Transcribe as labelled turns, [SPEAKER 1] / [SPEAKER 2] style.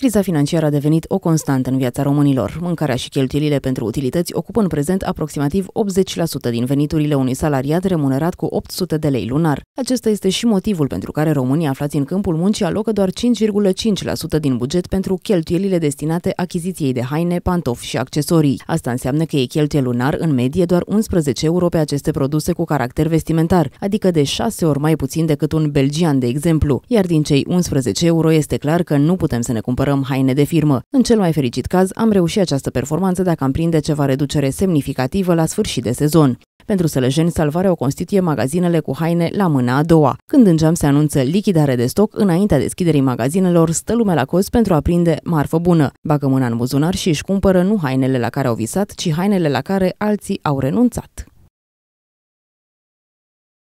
[SPEAKER 1] Criza financiară a devenit o constantă în viața românilor. Mâncarea și cheltuielile pentru utilități ocupă în prezent aproximativ 80% din veniturile unui salariat remunerat cu 800 de lei lunar. Acesta este și motivul pentru care românii aflați în câmpul muncii alocă doar 5,5% din buget pentru cheltuielile destinate achiziției de haine, pantofi și accesorii. Asta înseamnă că ei cheltuie lunar în medie doar 11 euro pe aceste produse cu caracter vestimentar, adică de 6 ori mai puțin decât un belgian, de exemplu. Iar din cei 11 euro este clar că nu putem să ne cumpărăm cumpărăm haine de firmă. În cel mai fericit caz, am reușit această performanță dacă am prinde ceva reducere semnificativă la sfârșit de sezon. Pentru sălăjeni, salvarea o constituie magazinele cu haine la mâna a doua. Când în geam se anunță lichidare de stoc, înaintea deschiderii magazinelor, stă lumea la cos pentru a prinde marfă bună. Bagă mâna în buzunar și își cumpără nu hainele la care au visat, ci hainele la care alții au renunțat.